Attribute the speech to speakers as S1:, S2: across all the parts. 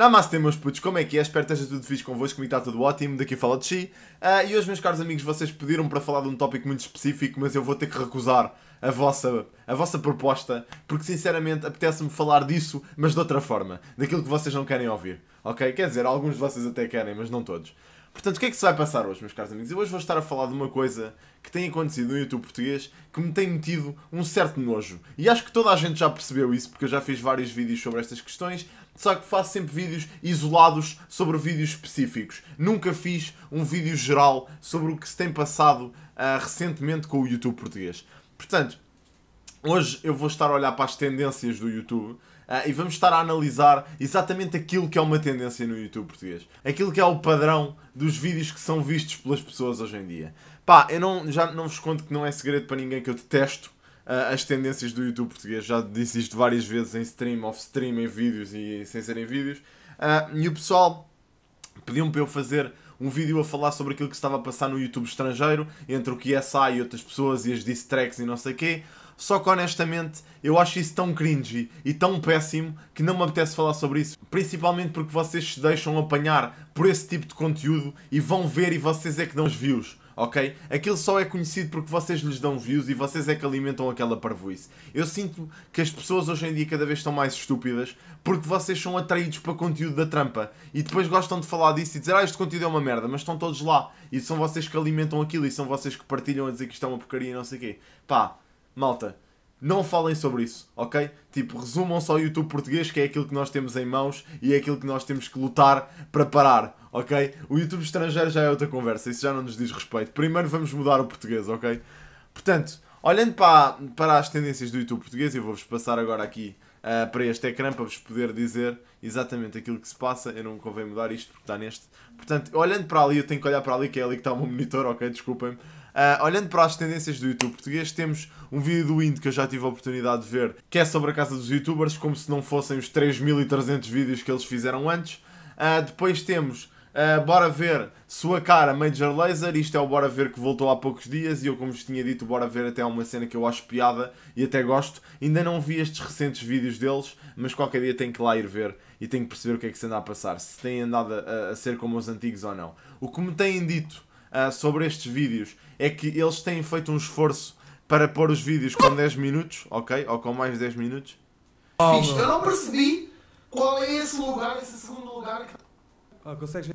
S1: Namastê, meus putos, como é que é? Espero que esteja tudo fixe convosco, comigo está tudo ótimo, daqui fala de si Uh, ah, e hoje, meus caros amigos, vocês pediram para falar de um tópico muito específico, mas eu vou ter que recusar a vossa, a vossa proposta, porque sinceramente apetece-me falar disso, mas de outra forma, daquilo que vocês não querem ouvir, ok? Quer dizer, alguns de vocês até querem, mas não todos. Portanto, o que é que se vai passar hoje, meus caros amigos? Eu hoje vou estar a falar de uma coisa que tem acontecido no YouTube português que me tem metido um certo nojo. E acho que toda a gente já percebeu isso, porque eu já fiz vários vídeos sobre estas questões só que faço sempre vídeos isolados sobre vídeos específicos. Nunca fiz um vídeo geral sobre o que se tem passado uh, recentemente com o YouTube português. Portanto, hoje eu vou estar a olhar para as tendências do YouTube. Uh, e vamos estar a analisar exatamente aquilo que é uma tendência no YouTube português. Aquilo que é o padrão dos vídeos que são vistos pelas pessoas hoje em dia. Pá, eu não, já não vos conto que não é segredo para ninguém que eu detesto as tendências do YouTube português. Já disse isto várias vezes em stream, off-stream, em vídeos e sem serem vídeos. Uh, e o pessoal pediu-me para eu fazer um vídeo a falar sobre aquilo que estava a passar no YouTube estrangeiro, entre o que é sai e outras pessoas e as diss tracks e não sei o quê. Só que honestamente eu acho isso tão cringy e tão péssimo que não me apetece falar sobre isso. Principalmente porque vocês se deixam apanhar por esse tipo de conteúdo e vão ver e vocês é que dão os views ok? Aquilo só é conhecido porque vocês lhes dão views e vocês é que alimentam aquela parvoice. Eu sinto que as pessoas hoje em dia cada vez estão mais estúpidas porque vocês são atraídos para conteúdo da trampa e depois gostam de falar disso e dizer ah, este conteúdo é uma merda, mas estão todos lá e são vocês que alimentam aquilo e são vocês que partilham a dizer que isto é uma porcaria e não sei o quê. Pá, malta, não falem sobre isso, ok? Tipo, resumam só o YouTube português, que é aquilo que nós temos em mãos e é aquilo que nós temos que lutar para parar ok? O YouTube estrangeiro já é outra conversa, isso já não nos diz respeito. Primeiro vamos mudar o português, ok? Portanto, olhando para, para as tendências do YouTube português, eu vou-vos passar agora aqui uh, para este ecrã para vos poder dizer exatamente aquilo que se passa. Eu não convém mudar isto porque está neste. Portanto, olhando para ali, eu tenho que olhar para ali, que é ali que está o meu monitor, ok? Desculpem-me. Uh, olhando para as tendências do YouTube português, temos um vídeo do Indo que eu já tive a oportunidade de ver, que é sobre a casa dos youtubers, como se não fossem os 3.300 vídeos que eles fizeram antes. Uh, depois temos Uh, bora ver sua cara Major Laser. Isto é o Bora Ver que voltou há poucos dias. E eu, como vos tinha dito, Bora Ver até é uma cena que eu acho piada e até gosto. Ainda não vi estes recentes vídeos deles, mas qualquer dia tenho que lá ir ver e tenho que perceber o que é que se anda a passar. Se tem andado a, a ser como os antigos ou não. O que me têm dito uh, sobre estes vídeos é que eles têm feito um esforço para pôr os vídeos com 10 minutos, ok? Ou com mais 10 minutos. Oh, eu não percebi qual é esse lugar, esse segundo lugar que Oh, consegues.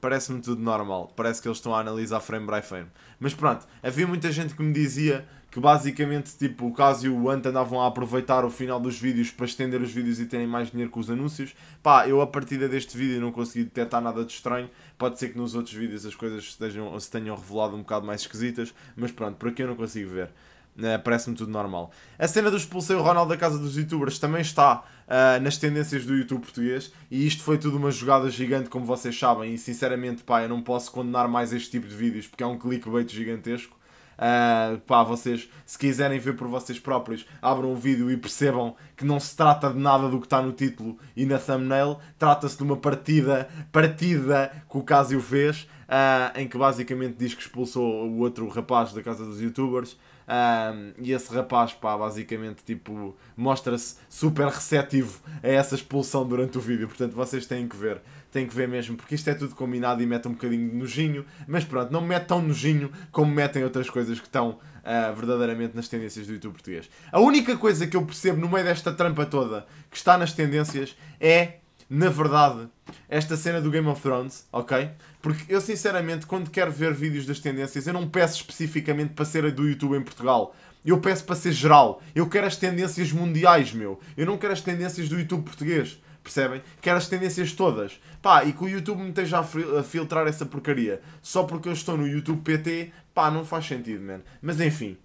S1: Parece-me tudo normal. Parece que eles estão a analisar frame by frame. Mas pronto, havia muita gente que me dizia que basicamente tipo, o Caso e o Ant andavam a aproveitar o final dos vídeos para estender os vídeos e terem mais dinheiro com os anúncios. Pá, eu a partir deste vídeo não consegui detectar nada de estranho. Pode ser que nos outros vídeos as coisas estejam, se tenham revelado um bocado mais esquisitas, mas pronto, por aqui eu não consigo ver. Uh, Parece-me tudo normal. A cena do expulsei o Ronaldo da casa dos youtubers também está uh, nas tendências do YouTube português e isto foi tudo uma jogada gigante, como vocês sabem. E sinceramente, pá, eu não posso condenar mais este tipo de vídeos porque é um clickbait gigantesco. Uh, pá, vocês, se quiserem ver por vocês próprios, abram o vídeo e percebam que não se trata de nada do que está no título e na thumbnail, trata-se de uma partida, partida que o Casio fez, uh, em que basicamente diz que expulsou o outro rapaz da casa dos youtubers. Um, e esse rapaz, pá, basicamente, tipo, mostra-se super receptivo a essa expulsão durante o vídeo. Portanto, vocês têm que ver. Têm que ver mesmo, porque isto é tudo combinado e mete um bocadinho de nojinho. Mas pronto, não mete tão nojinho como metem outras coisas que estão uh, verdadeiramente nas tendências do YouTube português. A única coisa que eu percebo no meio desta trampa toda que está nas tendências é na verdade, esta cena do Game of Thrones, ok? Porque eu, sinceramente, quando quero ver vídeos das tendências, eu não peço especificamente para ser a do YouTube em Portugal. Eu peço para ser geral. Eu quero as tendências mundiais, meu. Eu não quero as tendências do YouTube português. Percebem? Quero as tendências todas. Pá, e que o YouTube me esteja a, filtrar essa porcaria. Só porque eu estou no YouTube PT, pá, não faz sentido, man. Mas enfim.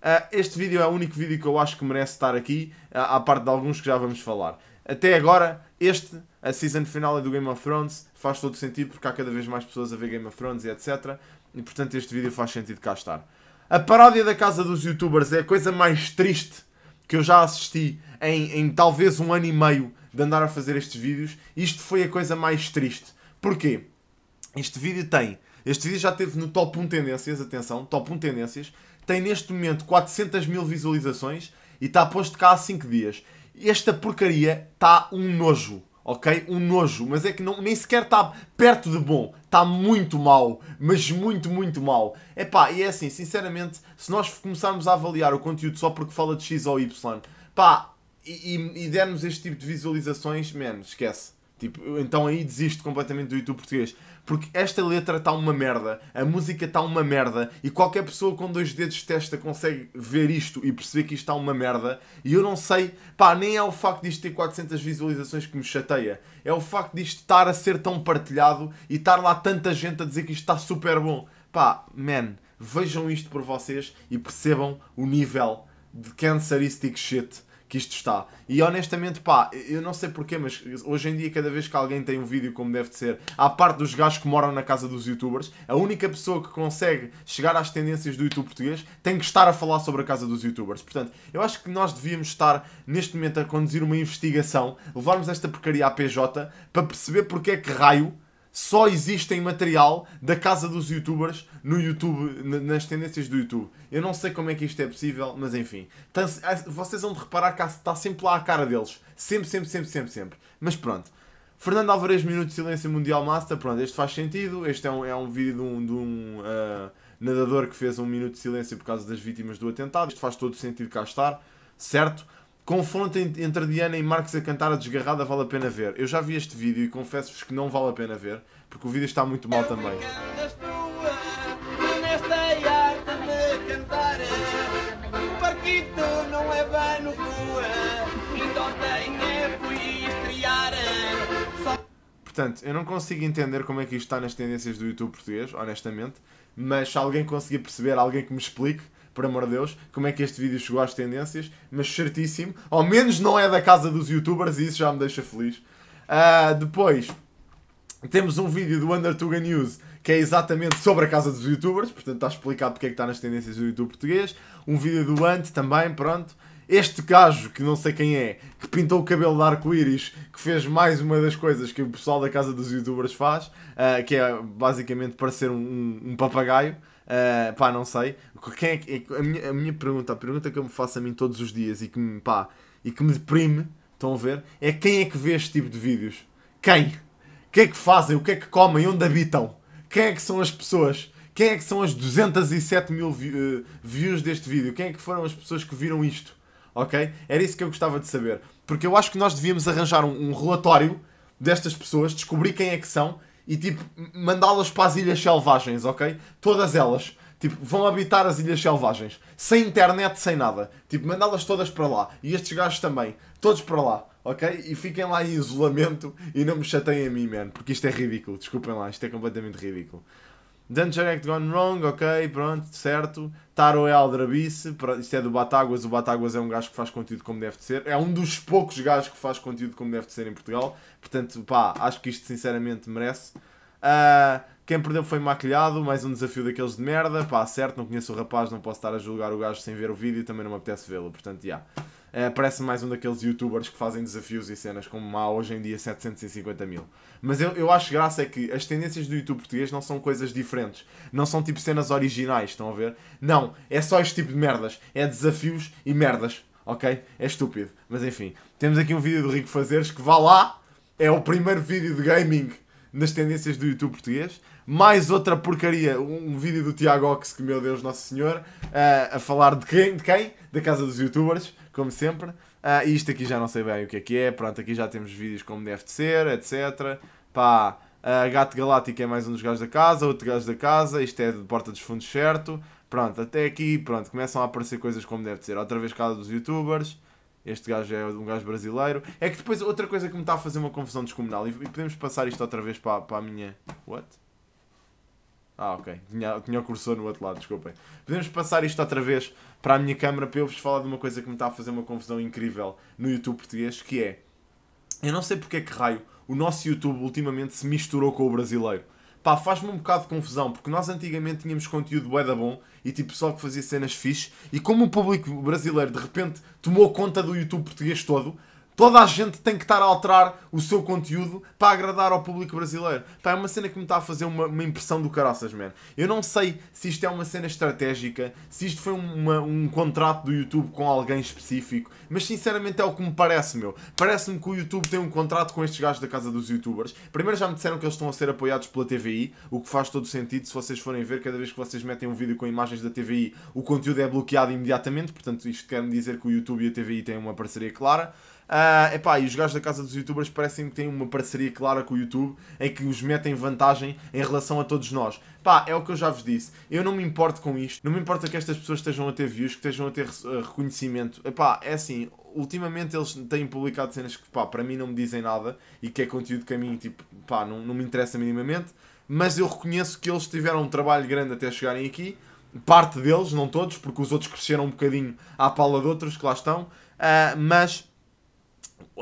S1: Uh, este vídeo é o único vídeo que eu acho que merece estar aqui, uh, à parte de alguns que já vamos falar. Até agora, este a season final é do Game of Thrones faz todo sentido porque há cada vez mais pessoas a ver Game of Thrones e etc. E portanto este vídeo faz sentido cá estar. A paródia da casa dos youtubers é a coisa mais triste que eu já assisti em, em talvez um ano e meio de andar a fazer estes vídeos. Isto foi a coisa mais triste. Porquê? Este vídeo tem. Este vídeo já teve no top 1 tendências, atenção, top 1 tendências. Tem neste momento 400 mil visualizações e está posto cá há 5 dias. Esta porcaria está um nojo ok? Um nojo, mas é que não, nem sequer está perto de bom. Está muito mal, mas muito, muito mal. É pá, e é assim, sinceramente, se nós começarmos a avaliar o conteúdo só porque fala de X ou Y, pá, e, e, e dermos este tipo de visualizações, menos, esquece Tipo, então aí desisto completamente do YouTube português. Porque esta letra está uma merda, a música está uma merda, e qualquer pessoa com dois dedos de testa consegue ver isto e perceber que isto está uma merda. E eu não sei, pá, nem é o facto disto ter 400 visualizações que me chateia, é o facto disto estar a ser tão partilhado e estar lá tanta gente a dizer que isto está super bom. Pá, man, vejam isto por vocês e percebam o nível de cancerístico shit que isto está. E honestamente, pá, eu não sei porquê, mas hoje em dia, cada vez que alguém tem um vídeo como deve de ser, à parte dos gajos que moram na casa dos youtubers, a única pessoa que consegue chegar às tendências do YouTube português tem que estar a falar sobre a casa dos youtubers. Portanto, eu acho que nós devíamos estar neste momento a conduzir uma investigação, levarmos esta porcaria à PJ para perceber porque é que raio só existem material da casa dos youtubers no YouTube, nas tendências do YouTube. Eu não sei como é que isto é possível, mas enfim. Ah, vocês vão de reparar que está sempre lá a cara deles. Sempre, sempre, sempre, sempre, sempre. Mas pronto. Fernando Alvarez, Minuto de Silêncio Mundial Master. Pronto, este faz sentido. Este é um, é um vídeo de um, de um uh, nadador que fez um minuto de silêncio por causa das vítimas do atentado. Isto faz todo sentido cá estar, certo? Confronto entre Diana e Marcos a cantar a desgarrada vale a pena ver. Eu já vi este vídeo e confesso-vos que não vale a pena ver, porque o vídeo está muito mal também. Portanto, eu não consigo entender como é que isto está nas tendências do YouTube português, honestamente, mas se alguém conseguir perceber, alguém que me explique, por amor de Deus, como é que este vídeo chegou às tendências, mas certíssimo. Ao menos não é da casa dos youtubers e isso já me deixa feliz. Uh, depois, temos um vídeo do Undertuga News que é exatamente sobre a casa dos youtubers, portanto está explicado porque é que está nas tendências do YouTube português. Um vídeo do Ant também, pronto. Este gajo, que não sei quem é, que pintou o cabelo de arco-íris, que fez mais uma das coisas que o pessoal da casa dos youtubers faz, uh, que é basicamente parecer um, um, um papagaio. Uh, pá, não sei. Quem é, é que, a, minha, a minha pergunta, a pergunta que eu me faço a mim todos os dias e que me, pá, e que me deprime, estão a ver, é quem é que vê este tipo de vídeos? Quem? O que é que fazem? O que é que comem? Onde habitam? Quem é que são as pessoas? Quem é que são as 207 mil ah, views deste vídeo? Quem é que foram as pessoas que viram isto? ok? Era isso que eu gostava de saber. Porque eu acho que nós devíamos arranjar um, um relatório destas pessoas, descobrir quem é que são e, tipo, mandá-las para as Ilhas Selvagens, ok? Todas elas. Tipo, vão habitar as Ilhas Selvagens. Sem internet, sem nada. Tipo, mandá-las todas para lá. E estes gajos também. Todos para lá, ok? E fiquem lá em isolamento e não me chateiem a mim, man. Porque isto é ridículo. Desculpem lá, isto é completamente ridículo. Dungeon Act Gone Wrong, ok, pronto, certo. Taro é Aldrabice, isto é do Batáguas. O Batáguas é um gajo que faz conteúdo como deve de ser. É um dos poucos gajos que faz conteúdo como deve de ser em Portugal. Portanto, pá, acho que isto sinceramente merece. Uh, quem perdeu foi maquilhado, mais um desafio daqueles de merda. Pá, certo, não conheço o rapaz, não posso estar a julgar o gajo sem ver o vídeo e também não me apetece vê-lo. Portanto, já. Yeah. Uh, parece mais um daqueles youtubers que fazem desafios e cenas como há hoje em dia 750 mil. Mas eu, eu acho graça é que as tendências do YouTube português não são coisas diferentes. Não são tipo cenas originais, estão a ver? Não, é só este tipo de merdas. É desafios e merdas, ok? É estúpido. Mas enfim, temos aqui um vídeo do Rico Fazeres que vá lá, é o primeiro vídeo de gaming nas tendências do YouTube português. Mais outra porcaria, um vídeo do Tiago Ox, que meu Deus, Nosso Senhor, uh, a falar de quem? De quem? Da casa dos youtubers como sempre. Ah, isto aqui já não sei bem o que é que é. Pronto, aqui já temos vídeos como deve de ser, etc. Pá, Gato Galáctico é mais um dos gajos da casa, outro gajo da casa. Isto é de Porta dos Fundos, certo? Pronto, até aqui, pronto, começam a aparecer coisas como deve de ser. Outra vez casa dos youtubers. Este gajo é um gajo brasileiro. É que depois outra coisa que me está a fazer uma confusão descomunal. E podemos passar isto outra vez para, para a minha... What? Ah, ok. Tinha, tinha o cursor no outro lado, desculpem. Podemos passar isto outra vez para a minha câmera para eu vos falar de uma coisa que me está a fazer uma confusão incrível no YouTube português, que é... Eu não sei porque é que raio o nosso YouTube ultimamente se misturou com o brasileiro. Pá, faz-me um bocado de confusão, porque nós antigamente tínhamos conteúdo bué da bom e tipo só que fazia cenas fixe, e como o público brasileiro de repente tomou conta do YouTube português todo, Toda a gente tem que estar a alterar o seu conteúdo para agradar ao público brasileiro. Pá, é uma cena que me está a fazer uma, uma, impressão do caraças, man. Eu não sei se isto é uma cena estratégica, se isto foi uma, um contrato do YouTube com alguém específico, mas sinceramente é o que me parece, meu. Parece-me que o YouTube tem um contrato com estes gajos da casa dos YouTubers. Primeiro já me disseram que eles estão a ser apoiados pela TVI, o que faz todo sentido se vocês forem ver, cada vez que vocês metem um vídeo com imagens da TVI, o conteúdo é bloqueado imediatamente, portanto isto quer-me dizer que o YouTube e a TVI têm uma parceria clara. Uh, epá, e os gajos da casa dos youtubers parecem que têm uma parceria clara com o YouTube em que os metem vantagem em relação a todos nós. Pá, é o que eu já vos disse. Eu não me importo com isto. Não me importa que estas pessoas estejam a ter views, que estejam a ter eh, reconhecimento. Epá, é assim, ultimamente eles têm publicado cenas que, pá, para mim não me dizem nada e que é conteúdo que a mim, tipo, pá, não, não me interessa minimamente. Mas eu reconheço que eles tiveram um trabalho grande até chegarem aqui parte deles, não todos, porque os outros cresceram um bocadinho à pala de outros que lá estão, uh, mas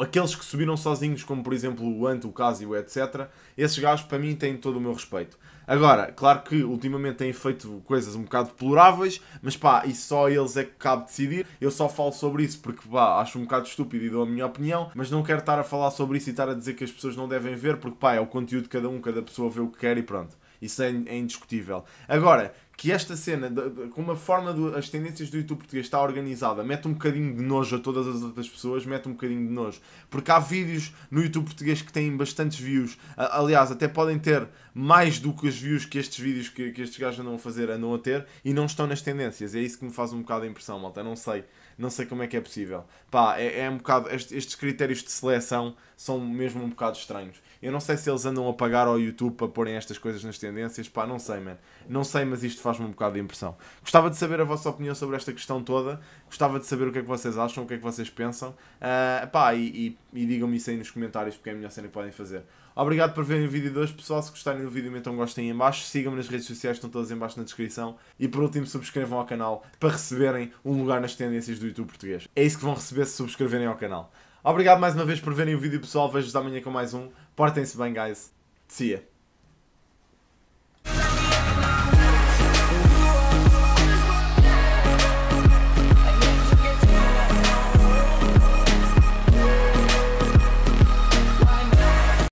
S1: aqueles que subiram sozinhos, como por exemplo o Ant, o Casio, etc., esses gajos para mim têm todo o meu respeito. Agora, claro que ultimamente têm feito coisas um bocado deploráveis, mas pá, e só eles é que cabe decidir. Eu só falo sobre isso porque pá, acho um bocado estúpido e dou a minha opinião, mas não quero estar a falar sobre isso e estar a dizer que as pessoas não devem ver, porque pá, é o conteúdo de cada um, cada pessoa vê o que quer e pronto. Isso é, é indiscutível. Agora, que esta cena, como a forma das tendências do YouTube português está organizada, mete um bocadinho de nojo a todas as outras pessoas, mete um bocadinho de nojo. Porque há vídeos no YouTube português que têm bastantes views, aliás, até podem ter mais do que os views que estes vídeos que, que estes gajos andam a fazer andam a ter e não estão nas tendências. É isso que me faz um bocado a impressão, malta. Eu não sei não sei como é que é possível. Pá, é, é um bocado. Estes critérios de seleção são mesmo um bocado estranhos. Eu não sei se eles andam a pagar ao YouTube para porem estas coisas nas tendências, pá, não sei, man. Não sei, mas isto faz-me um bocado de impressão. Gostava de saber a vossa opinião sobre esta questão toda, gostava de saber o que é que vocês acham, o que é que vocês pensam, uh, pá, e, e, e digam-me isso aí nos comentários, porque é a melhor cena que podem fazer. Obrigado por verem o vídeo de hoje, pessoal. Se gostarem do vídeo, metam um gostem em baixo. Sigam-me nas redes sociais, estão todas em baixo na descrição. E por último, subscrevam ao canal para receberem um lugar nas tendências do YouTube português. É isso que vão receber se subscreverem ao canal. Obrigado mais uma vez por verem o vídeo, pessoal. Vejo-vos amanhã com mais um. Portem-se bem, guys. See ya.